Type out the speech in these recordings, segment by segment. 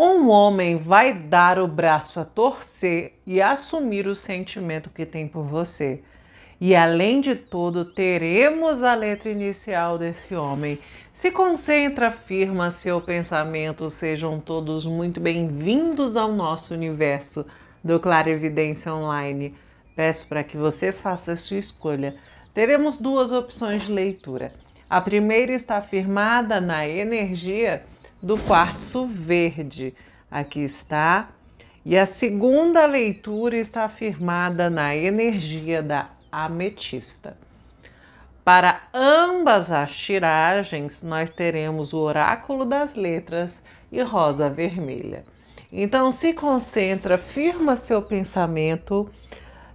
Um homem vai dar o braço a torcer e assumir o sentimento que tem por você. E além de tudo, teremos a letra inicial desse homem. Se concentra, afirma seu pensamento. Sejam todos muito bem-vindos ao nosso universo do Clara Evidência Online. Peço para que você faça a sua escolha. Teremos duas opções de leitura. A primeira está firmada na energia do quartzo verde. Aqui está. E a segunda leitura está afirmada na energia da ametista. Para ambas as tiragens, nós teremos o oráculo das letras e rosa vermelha. Então se concentra, firma seu pensamento.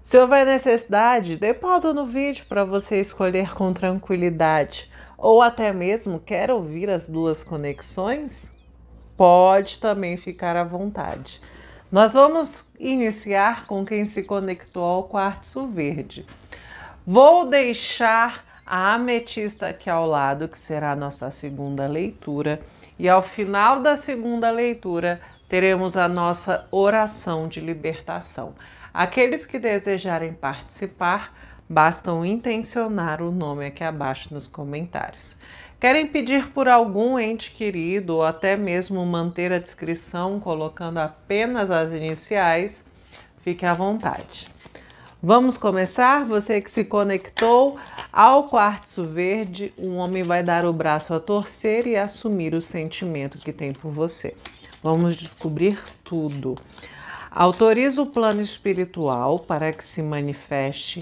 Se houver necessidade, dê no vídeo para você escolher com tranquilidade ou até mesmo quer ouvir as duas conexões, pode também ficar à vontade. Nós vamos iniciar com quem se conectou ao quartzo verde. Vou deixar a ametista aqui ao lado, que será a nossa segunda leitura, e ao final da segunda leitura teremos a nossa oração de libertação. Aqueles que desejarem participar, bastam intencionar o nome aqui abaixo nos comentários. Querem pedir por algum ente querido ou até mesmo manter a descrição colocando apenas as iniciais? Fique à vontade. Vamos começar? Você que se conectou ao quartzo verde, um homem vai dar o braço a torcer e assumir o sentimento que tem por você. Vamos descobrir tudo. Autoriza o plano espiritual para que se manifeste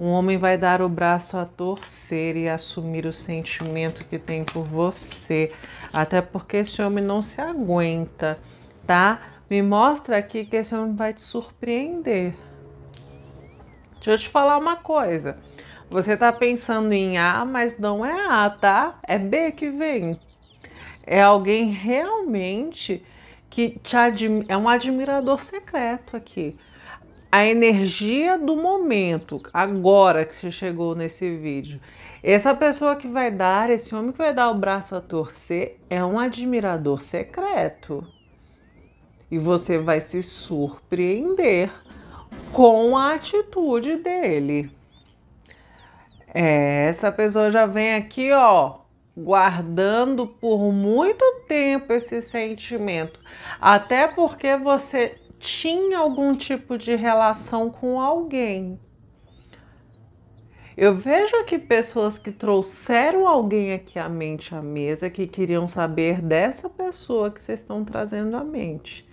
Um homem vai dar o braço a torcer e assumir o sentimento que tem por você. Até porque esse homem não se aguenta, tá? Me mostra aqui que esse homem vai te surpreender. Deixa eu te falar uma coisa. Você tá pensando em A, mas não é A, tá? É B que vem. É alguém realmente que te é um admirador secreto aqui a energia do momento, agora que você chegou nesse vídeo. Essa pessoa que vai dar, esse homem que vai dar o braço a torcer, é um admirador secreto. E você vai se surpreender com a atitude dele. É, essa pessoa já vem aqui, ó, guardando por muito tempo esse sentimento. Até porque você tinha algum tipo de relação com alguém. Eu vejo aqui pessoas que trouxeram alguém aqui à mente à mesa que queriam saber dessa pessoa que vocês estão trazendo à mente.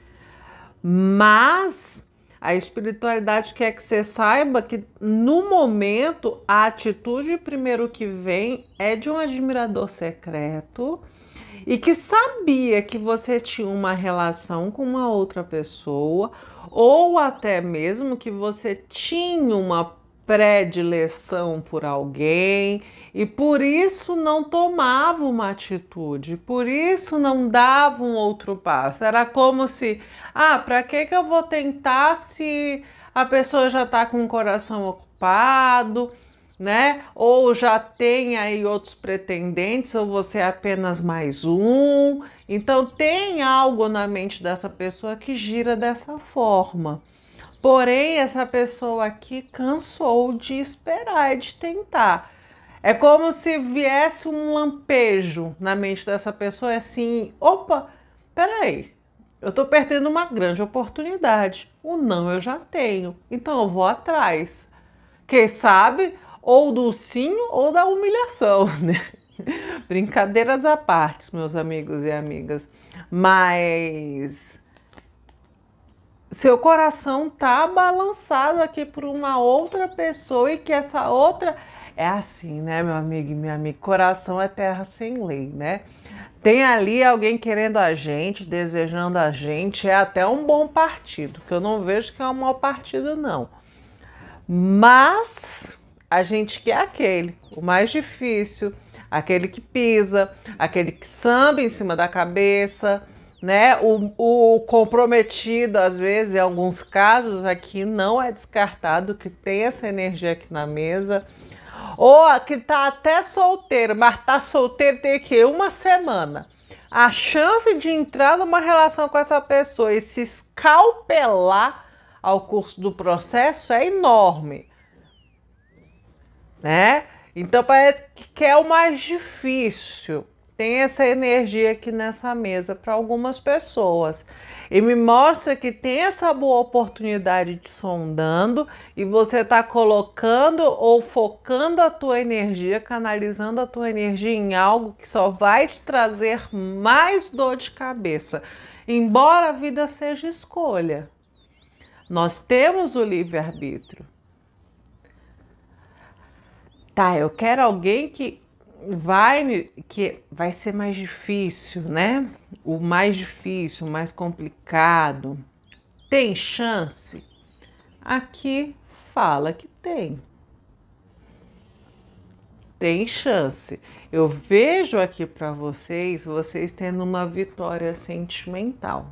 Mas a espiritualidade quer que você saiba que no momento a atitude primeiro que vem é de um admirador secreto e que sabia que você tinha uma relação com uma outra pessoa ou até mesmo que você tinha uma predileção por alguém e por isso não tomava uma atitude, por isso não dava um outro passo. Era como se, ah, para que que eu vou tentar se a pessoa já está com o coração ocupado? né? Ou já tem aí outros pretendentes, ou você é apenas mais um. Então tem algo na mente dessa pessoa que gira dessa forma. Porém, essa pessoa aqui cansou de esperar e de tentar. É como se viesse um lampejo na mente dessa pessoa, é assim, opa, peraí, eu estou perdendo uma grande oportunidade. O não eu já tenho, então eu vou atrás. Quem sabe ou do sim ou da humilhação, né? Brincadeiras à parte, meus amigos e amigas. Mas seu coração tá balançado aqui por uma outra pessoa e que essa outra é assim, né, meu amigo e minha amiga? Coração é terra sem lei, né? Tem ali alguém querendo a gente, desejando a gente, é até um bom partido, que eu não vejo que é um mau partido, não. Mas a gente quer é aquele, o mais difícil, aquele que pisa, aquele que samba em cima da cabeça, né? O, o comprometido, às vezes, em alguns casos aqui, é não é descartado, que tem essa energia aqui na mesa. Ou que tá até solteiro, mas tá solteiro tem que uma semana. A chance de entrar numa relação com essa pessoa e se escalpelar ao curso do processo é enorme né? Então parece que é o mais difícil. Tem essa energia aqui nessa mesa para algumas pessoas. E me mostra que tem essa boa oportunidade de sondando e você está colocando ou focando a tua energia, canalizando a tua energia em algo que só vai te trazer mais dor de cabeça. Embora a vida seja escolha, nós temos o livre-arbítrio. Tá, eu quero alguém que vai me, que vai ser mais difícil, né? O mais difícil, o mais complicado. Tem chance? Aqui fala que tem. Tem chance. Eu vejo aqui para vocês, vocês tendo uma vitória sentimental,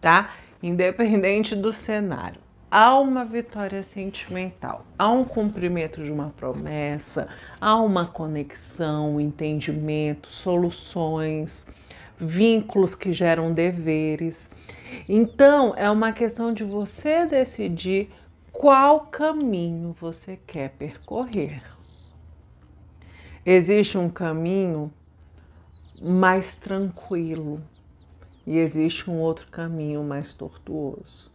tá? Independente do cenário há uma vitória sentimental, há um cumprimento de uma promessa, há uma conexão, entendimento, soluções, vínculos que geram deveres. Então, é uma questão de você decidir qual caminho você quer percorrer. Existe um caminho mais tranquilo e existe um outro caminho mais tortuoso.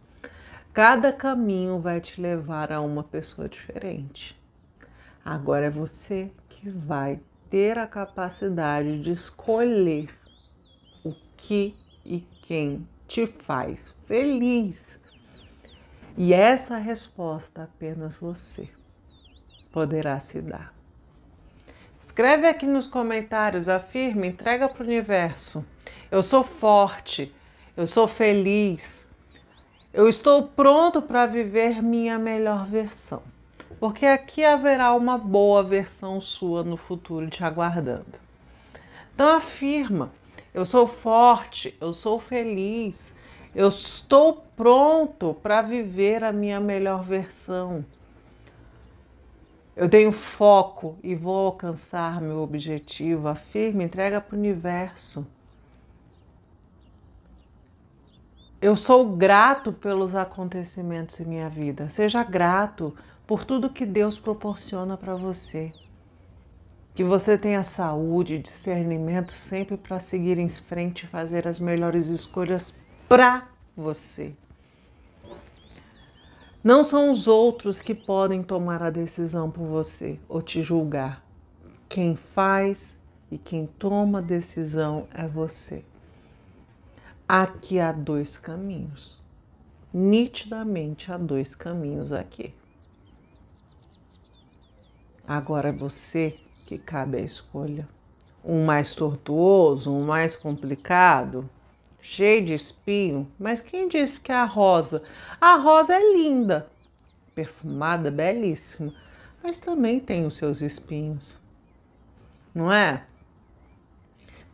Cada caminho vai te levar a uma pessoa diferente. Agora é você que vai ter a capacidade de escolher o que e quem te faz feliz. E essa resposta apenas você poderá se dar. Escreve aqui nos comentários, afirma, entrega para o universo. Eu sou forte, eu sou feliz, eu estou pronto para viver minha melhor versão, porque aqui haverá uma boa versão sua no futuro te aguardando. Então afirma: eu sou forte, eu sou feliz, eu estou pronto para viver a minha melhor versão. Eu tenho foco e vou alcançar meu objetivo. Afirma, entrega para o universo. eu sou grato pelos acontecimentos em minha vida. Seja grato por tudo que Deus proporciona para você. Que você tenha saúde, discernimento sempre para seguir em frente e fazer as melhores escolhas para você. Não são os outros que podem tomar a decisão por você ou te julgar. Quem faz e quem toma a decisão é você. Aqui há dois caminhos. Nitidamente há dois caminhos aqui. Agora é você que cabe a escolha. Um mais tortuoso, um mais complicado, cheio de espinho. Mas quem disse que a rosa? A rosa é linda, perfumada, belíssima, mas também tem os seus espinhos, não é?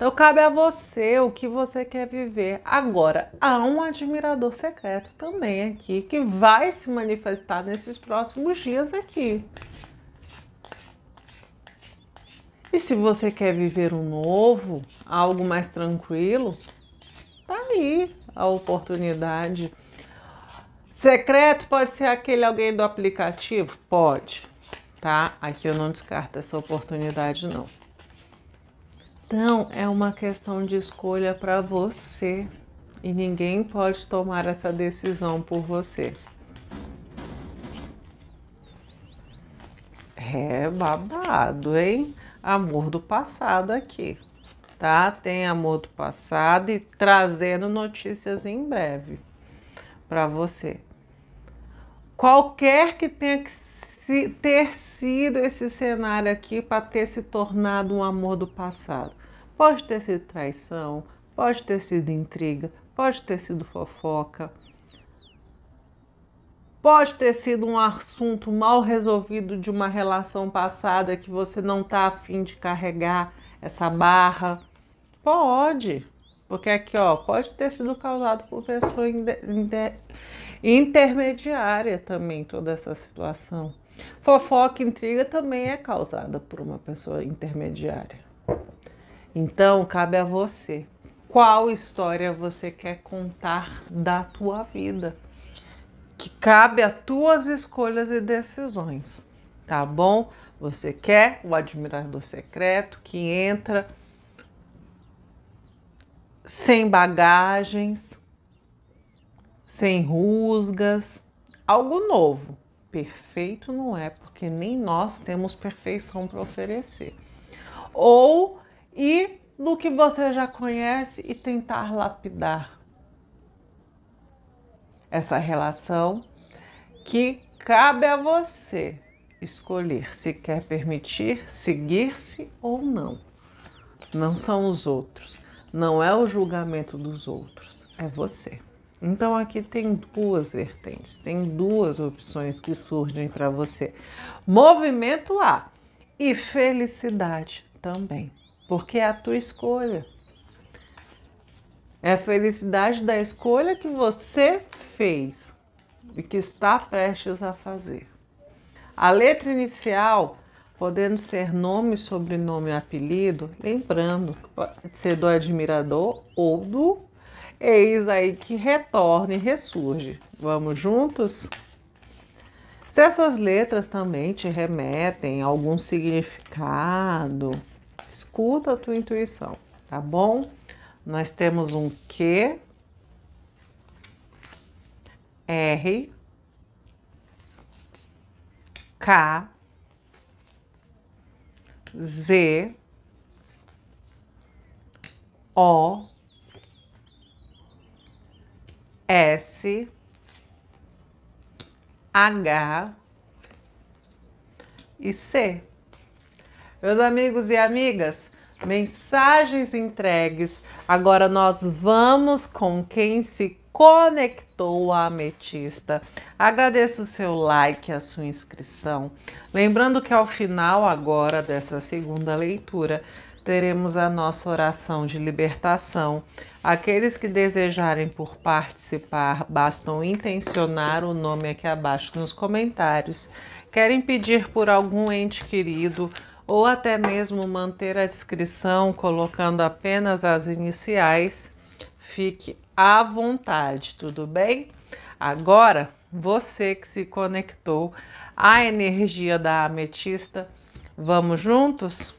Então cabe a você o que você quer viver. Agora, há um admirador secreto também aqui que vai se manifestar nesses próximos dias aqui. E se você quer viver um novo, algo mais tranquilo, tá ali a oportunidade. Secreto pode ser aquele alguém do aplicativo? Pode, tá? Aqui eu não descarto essa oportunidade, não. Então, é uma questão de escolha para você e ninguém pode tomar essa decisão por você. É babado, hein? Amor do passado aqui, tá? Tem amor do passado e trazendo notícias em breve para você. Qualquer que tenha que se, ter sido esse cenário aqui para ter se tornado um amor do passado. Pode ter sido traição, pode ter sido intriga, pode ter sido fofoca, pode ter sido um assunto mal resolvido de uma relação passada que você não está afim de carregar essa barra. Pode, porque aqui ó, pode ter sido causado por pessoa intermediária também toda essa situação. Fofoca, intriga também é causada por uma pessoa intermediária. Então, cabe a você. Qual história você quer contar da tua vida? Que cabe a tuas escolhas e decisões, tá bom? Você quer o admirador secreto que entra sem bagagens, sem rusgas, algo novo. Perfeito não é, porque nem nós temos perfeição para oferecer. Ou e no que você já conhece e tentar lapidar essa relação que cabe a você escolher se quer permitir seguir-se ou não. Não são os outros, não é o julgamento dos outros, é você. Então aqui tem duas vertentes, tem duas opções que surgem para você: movimento A e felicidade também porque é a tua escolha. É a felicidade da escolha que você fez e que está prestes a fazer. A letra inicial, podendo ser nome, sobrenome apelido, lembrando, pode ser do admirador ou do eis aí que retorna e ressurge. Vamos juntos? Se essas letras também te remetem a algum significado, Escuta a tua intuição, tá bom? Nós temos um Q, R, K, Z, O, S, H e C. Meus amigos e amigas, mensagens entregues. Agora nós vamos com quem se conectou a Ametista. Agradeço o seu like, a sua inscrição. Lembrando que ao final agora dessa segunda leitura, teremos a nossa oração de libertação. Aqueles que desejarem por participar, bastam intencionar o nome aqui abaixo nos comentários. Querem pedir por algum ente querido, ou até mesmo manter a descrição colocando apenas as iniciais, fique à vontade, tudo bem? Agora, você que se conectou à energia da ametista, vamos juntos?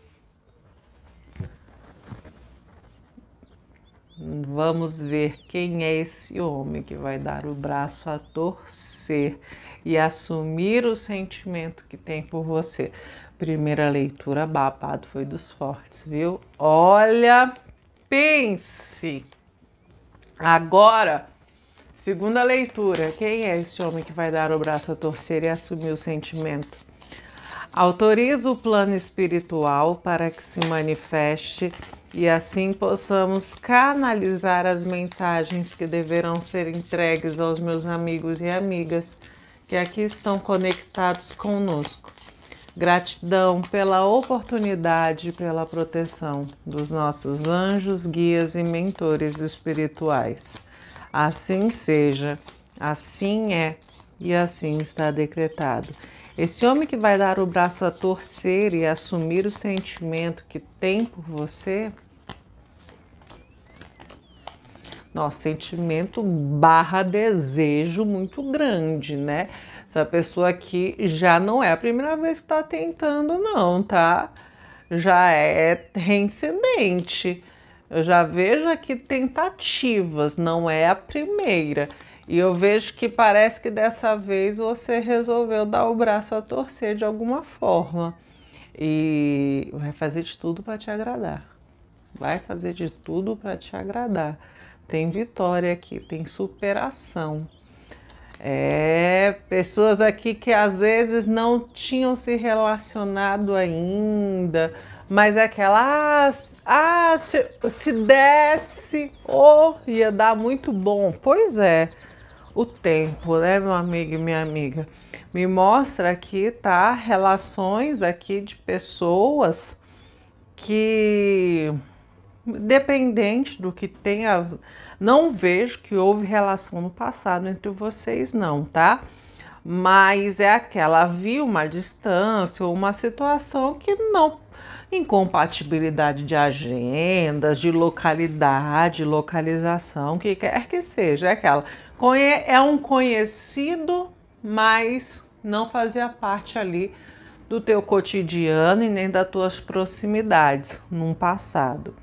Vamos ver quem é esse homem que vai dar o braço a torcer e assumir o sentimento que tem por você. Primeira leitura babado foi dos fortes, viu? Olha, pense. Agora, segunda leitura. Quem é esse homem que vai dar o braço a torcer e assumir o sentimento? Autoriza o plano espiritual para que se manifeste e assim possamos canalizar as mensagens que deverão ser entregues aos meus amigos e amigas que aqui estão conectados conosco. Gratidão pela oportunidade e pela proteção dos nossos anjos, guias e mentores espirituais. Assim seja, assim é e assim está decretado. Esse homem que vai dar o braço a torcer e assumir o sentimento que tem por você, nosso sentimento barra desejo muito grande, né? Essa pessoa aqui já não é a primeira vez que está tentando, não, tá? Já é reincidente. Eu já vejo aqui tentativas, não é a primeira. E eu vejo que parece que dessa vez você resolveu dar o braço a torcer de alguma forma. E vai fazer de tudo para te agradar. Vai fazer de tudo para te agradar. Tem vitória aqui, tem superação. É, pessoas aqui que às vezes não tinham se relacionado ainda, mas é aquela, ah, ah se, se desse, oh, ia dar muito bom. Pois é, o tempo, né, meu amigo e minha amiga? Me mostra aqui, tá? Relações aqui de pessoas que, dependente do que tenha não vejo que houve relação no passado entre vocês, não, tá? Mas é aquela, havia uma distância ou uma situação que não incompatibilidade de agendas, de localidade, localização, o que quer que seja, é aquela. É um conhecido, mas não fazia parte ali do teu cotidiano e nem das tuas proximidades num passado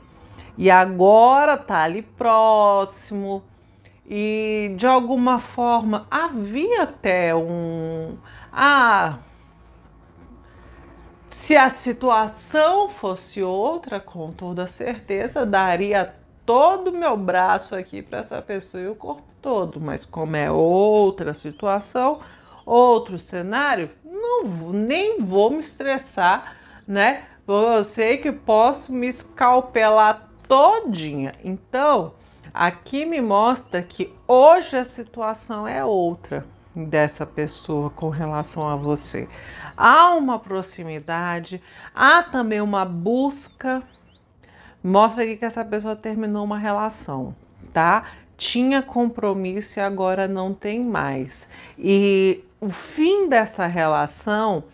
e agora tá ali próximo. E de alguma forma havia até um. Ah, se a situação fosse outra, com toda certeza, daria todo o meu braço aqui para essa pessoa e o corpo todo. Mas como é outra situação, outro cenário, não nem vou me estressar, né? Eu sei que posso me escalpelar todinha. Então, aqui me mostra que hoje a situação é outra dessa pessoa com relação a você. Há uma proximidade, há também uma busca. Mostra aqui que essa pessoa terminou uma relação, tá? Tinha compromisso e agora não tem mais. E o fim dessa relação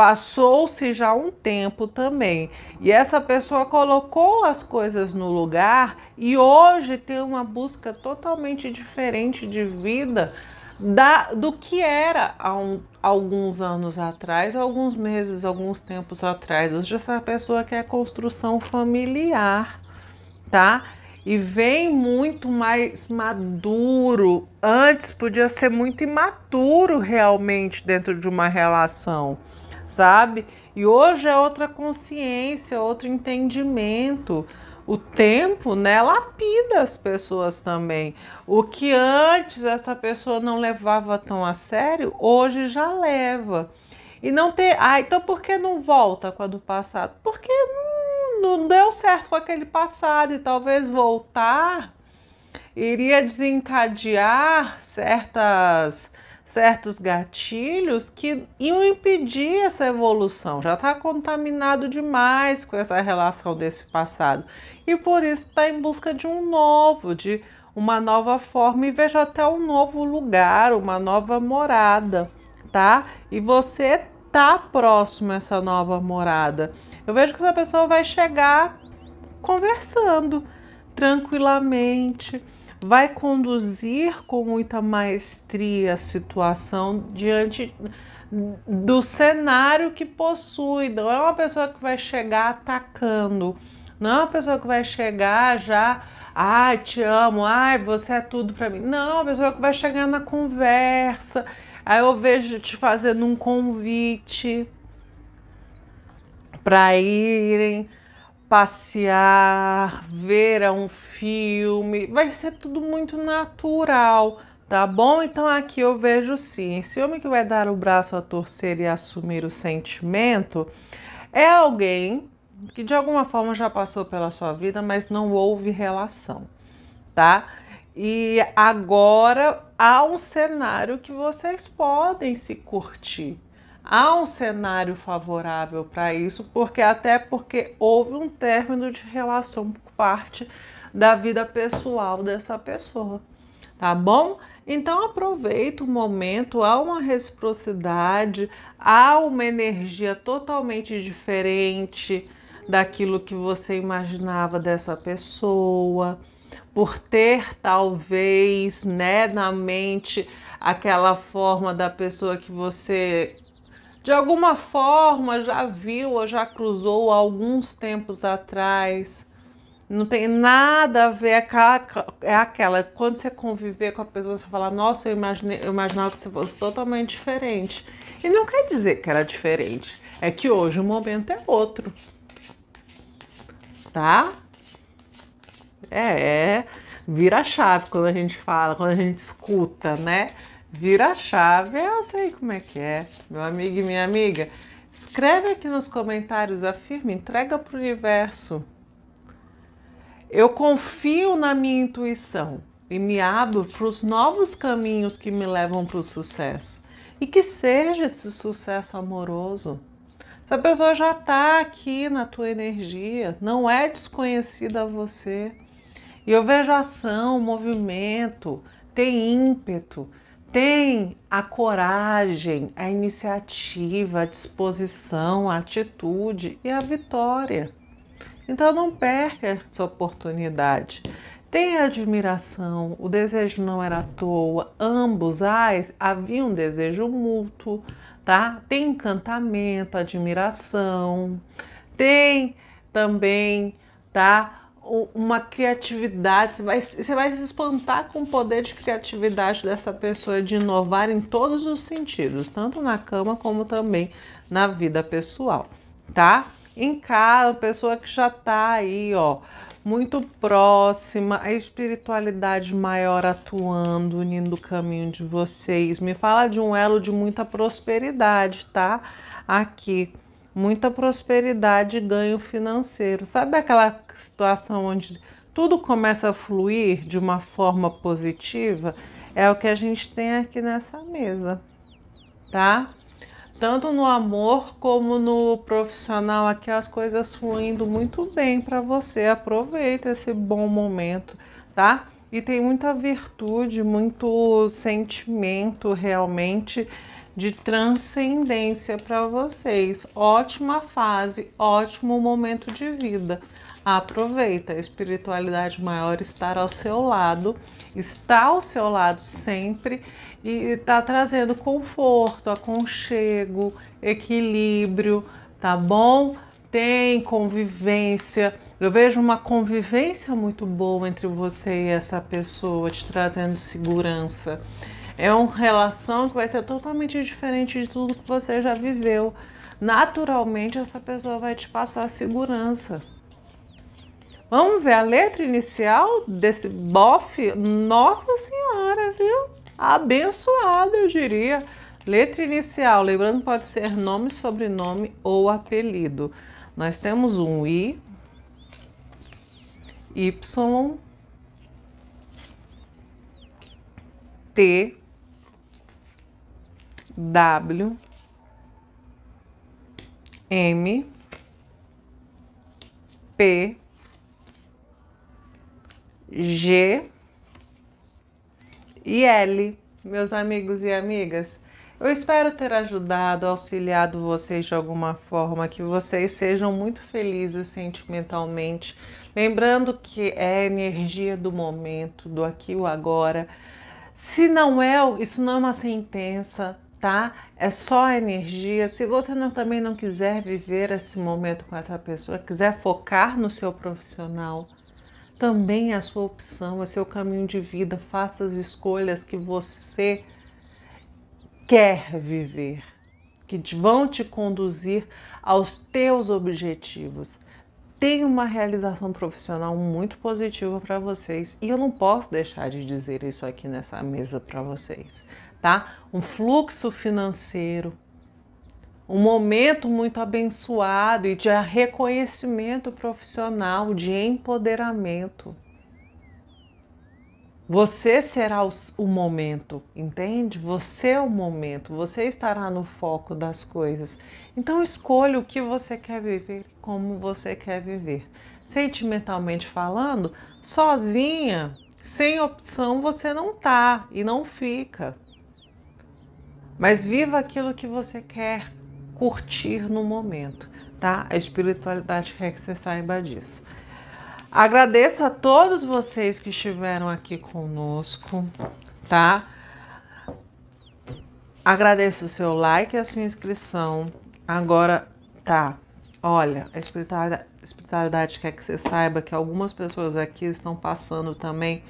Passou-se já um tempo também e essa pessoa colocou as coisas no lugar e hoje tem uma busca totalmente diferente de vida da, do que era há um, alguns anos atrás, alguns meses, alguns tempos atrás. Hoje essa pessoa quer construção familiar, tá? E vem muito mais maduro. Antes podia ser muito imaturo realmente dentro de uma relação sabe? E hoje é outra consciência, outro entendimento. O tempo, né, lapida as pessoas também. O que antes essa pessoa não levava tão a sério, hoje já leva. E não ter, ah, então por que não volta com a do passado? Porque não deu certo com aquele passado e talvez voltar iria desencadear certas certos gatilhos que iam impedir essa evolução. Já está contaminado demais com essa relação desse passado e por isso está em busca de um novo, de uma nova forma e veja até um novo lugar, uma nova morada, tá? E você tá próximo a essa nova morada. Eu vejo que essa pessoa vai chegar conversando tranquilamente vai conduzir com muita maestria a situação diante do cenário que possui. Não é uma pessoa que vai chegar atacando, não é uma pessoa que vai chegar já, ai, ah, te amo, ai, você é tudo para mim. Não, é uma pessoa que vai chegar na conversa. Aí eu vejo te fazendo um convite para irem passear, ver é um filme, vai ser tudo muito natural, tá bom? Então aqui eu vejo sim, esse homem que vai dar o braço a torcer e assumir o sentimento é alguém que de alguma forma já passou pela sua vida, mas não houve relação, tá? E agora há um cenário que vocês podem se curtir, há um cenário favorável para isso, porque até porque houve um término de relação por parte da vida pessoal dessa pessoa, tá bom? Então aproveita o momento, há uma reciprocidade, há uma energia totalmente diferente daquilo que você imaginava dessa pessoa, por ter talvez, né, na mente aquela forma da pessoa que você de alguma forma já viu ou já cruzou alguns tempos atrás. Não tem nada a ver, é aquela, é quando você conviver com a pessoa, você fala, nossa, eu, imaginei, eu imaginava que você fosse totalmente diferente. E não quer dizer que era diferente, é que hoje o momento é outro. Tá? É, é vira chave quando a gente fala, quando a gente escuta, né? Vira a chave, eu sei como é que é, meu amigo e minha amiga. Escreve aqui nos comentários, afirma, entrega para o universo. Eu confio na minha intuição e me abro para os novos caminhos que me levam para o sucesso. E que seja esse sucesso amoroso. Essa pessoa já está aqui na tua energia, não é desconhecida a você. E eu vejo ação, movimento, tem ímpeto tem a coragem, a iniciativa, a disposição, a atitude e a vitória. Então não perca essa oportunidade. Tem admiração, o desejo não era à toa, ambos havia um desejo mútuo, tá? Tem encantamento, admiração, tem também, tá? uma criatividade, você vai, você vai se espantar com o poder de criatividade dessa pessoa de inovar em todos os sentidos, tanto na cama como também na vida pessoal, tá? Em casa, pessoa que já tá aí, ó, muito próxima, a espiritualidade maior atuando, unindo o caminho de vocês. Me fala de um elo de muita prosperidade, tá? Aqui muita prosperidade e ganho financeiro. Sabe aquela situação onde tudo começa a fluir de uma forma positiva? É o que a gente tem aqui nessa mesa, tá? Tanto no amor como no profissional aqui as coisas fluindo muito bem para você. Aproveita esse bom momento, tá? E tem muita virtude, muito sentimento realmente de transcendência para vocês. Ótima fase, ótimo momento de vida. Aproveita, a espiritualidade maior estará ao seu lado, está ao seu lado sempre e está trazendo conforto, aconchego, equilíbrio, tá bom? Tem convivência. Eu vejo uma convivência muito boa entre você e essa pessoa, te trazendo segurança. É uma relação que vai ser totalmente diferente de tudo que você já viveu. Naturalmente, essa pessoa vai te passar segurança. Vamos ver a letra inicial desse bofe? Nossa Senhora, viu? Abençoada, eu diria. Letra inicial, lembrando, pode ser nome, sobrenome ou apelido. Nós temos um I, Y, T, W M P G e L, meus amigos e amigas. Eu espero ter ajudado, auxiliado vocês de alguma forma, que vocês sejam muito felizes sentimentalmente. Lembrando que é a energia do momento, do aqui e o agora. Se não é, isso não é uma sentença, tá? É só energia. Se você não, também não quiser viver esse momento com essa pessoa, quiser focar no seu profissional, também é a sua opção, é seu caminho de vida. Faça as escolhas que você quer viver, que vão te conduzir aos teus objetivos. Tem uma realização profissional muito positiva para vocês e eu não posso deixar de dizer isso aqui nessa mesa para vocês tá? Um fluxo financeiro, um momento muito abençoado e de reconhecimento profissional, de empoderamento. Você será o momento, entende? Você é o momento, você estará no foco das coisas. Então escolha o que você quer viver, como você quer viver. Sentimentalmente falando, sozinha, sem opção, você não tá e não fica. Mas viva aquilo que você quer curtir no momento, tá? A espiritualidade quer que você saiba disso. Agradeço a todos vocês que estiveram aqui conosco, tá? Agradeço o seu like e a sua inscrição. Agora, tá. Olha, a espiritualidade, a espiritualidade quer que você saiba que algumas pessoas aqui estão passando também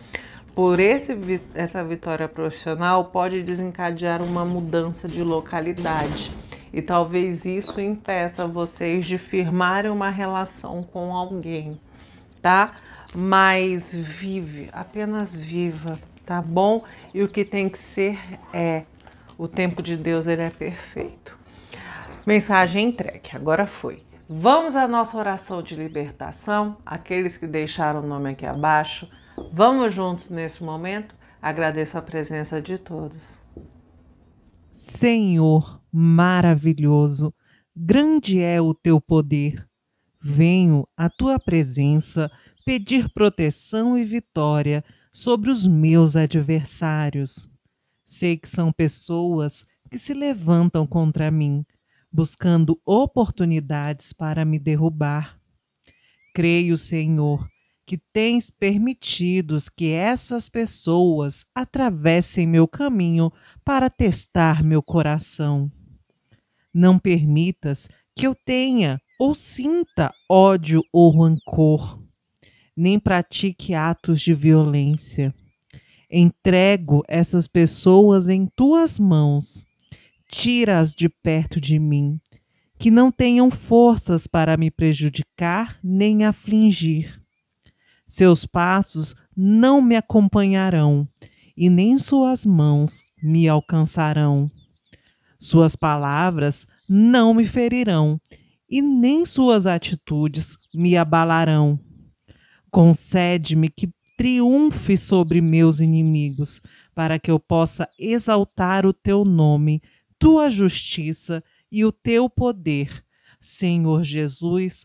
por esse, essa vitória profissional pode desencadear uma mudança de localidade. E talvez isso impeça vocês de firmarem uma relação com alguém, tá? Mas vive, apenas viva, tá bom? E o que tem que ser é o tempo de Deus, ele é perfeito. Mensagem entregue, agora foi. Vamos à nossa oração de libertação. Aqueles que deixaram o nome aqui abaixo, Vamos juntos nesse momento? Agradeço a presença de todos. Senhor maravilhoso, grande é o teu poder. Venho à tua presença pedir proteção e vitória sobre os meus adversários. Sei que são pessoas que se levantam contra mim, buscando oportunidades para me derrubar. Creio, Senhor, que tens permitidos que essas pessoas atravessem meu caminho para testar meu coração. Não permitas que eu tenha ou sinta ódio ou rancor, nem pratique atos de violência. Entrego essas pessoas em tuas mãos. Tira-as de perto de mim, que não tenham forças para me prejudicar nem afligir seus passos não me acompanharão, e nem suas mãos me alcançarão. Suas palavras não me ferirão, e nem suas atitudes me abalarão. Concede-me que triunfe sobre meus inimigos, para que eu possa exaltar o teu nome, tua justiça e o teu poder. Senhor Jesus,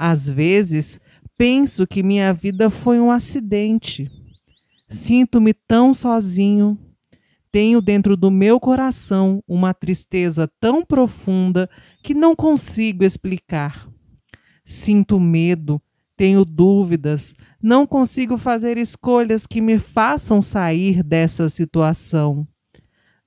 às vezes, penso que minha vida foi um acidente. Sinto-me tão sozinho. Tenho dentro do meu coração uma tristeza tão profunda que não consigo explicar. Sinto medo, tenho dúvidas, não consigo fazer escolhas que me façam sair dessa situação.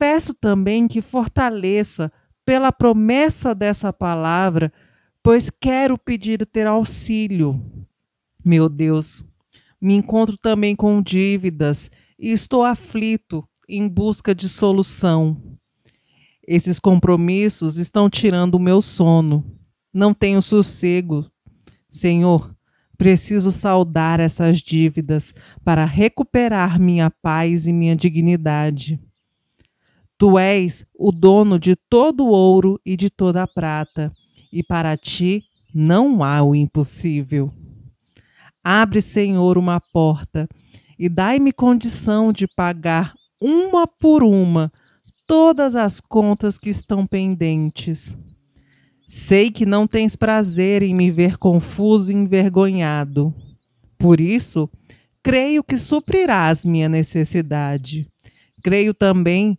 peço também que fortaleça pela promessa dessa palavra, pois quero pedir ter auxílio. Meu Deus, me encontro também com dívidas e estou aflito em busca de solução. Esses compromissos estão tirando o meu sono. Não tenho sossego. Senhor, preciso saldar essas dívidas para recuperar minha paz e minha dignidade. Tu és o dono de todo o ouro e de toda a prata, e para ti não há o impossível. Abre, Senhor, uma porta e dai-me condição de pagar uma por uma todas as contas que estão pendentes. Sei que não tens prazer em me ver confuso e envergonhado. Por isso, creio que suprirás minha necessidade. Creio também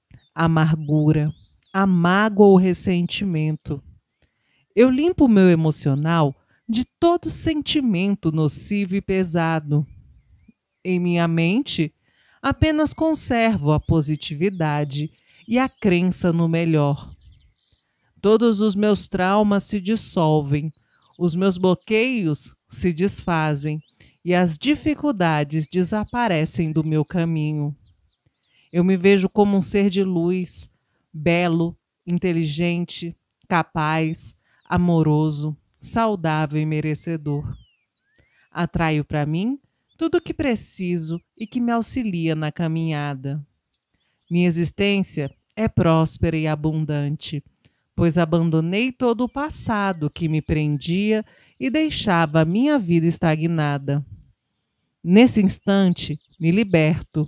a amargura, a mágoa ou ressentimento. Eu limpo o meu emocional de todo sentimento nocivo e pesado. Em minha mente, apenas conservo a positividade e a crença no melhor. Todos os meus traumas se dissolvem, os meus bloqueios se desfazem e as dificuldades desaparecem do meu caminho. Eu me vejo como um ser de luz, belo, inteligente, capaz, amoroso, saudável e merecedor. Atraio para mim tudo o que preciso e que me auxilia na caminhada. Minha existência é próspera e abundante, pois abandonei todo o passado que me prendia e deixava a minha vida estagnada. Nesse instante, me liberto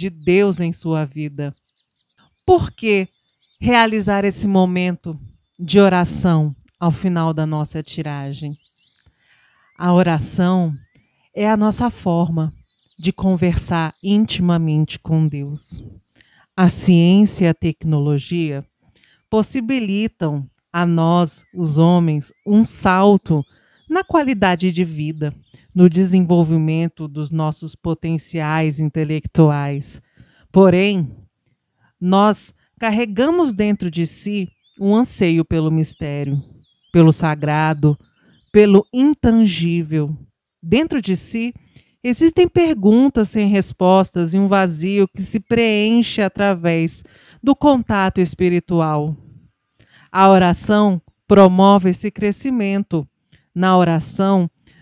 de Deus em sua vida. Por que realizar esse momento de oração ao final da nossa tiragem? A oração é a nossa forma de conversar intimamente com Deus. A ciência e a tecnologia possibilitam a nós, os homens, um salto na qualidade de vida, no desenvolvimento dos nossos potenciais intelectuais. Porém, nós carregamos dentro de si um anseio pelo mistério, pelo sagrado, pelo intangível. Dentro de si existem perguntas sem respostas e um vazio que se preenche através do contato espiritual. A oração promove esse crescimento. Na oração,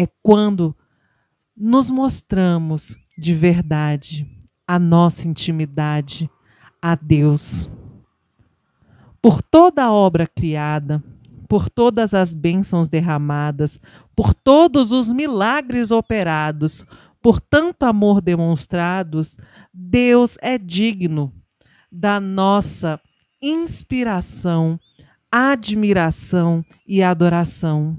é quando nos mostramos de verdade a nossa intimidade a Deus. Por toda a obra criada, por todas as bênçãos derramadas, por todos os milagres operados, por tanto amor demonstrados, Deus é digno da nossa inspiração, admiração e adoração.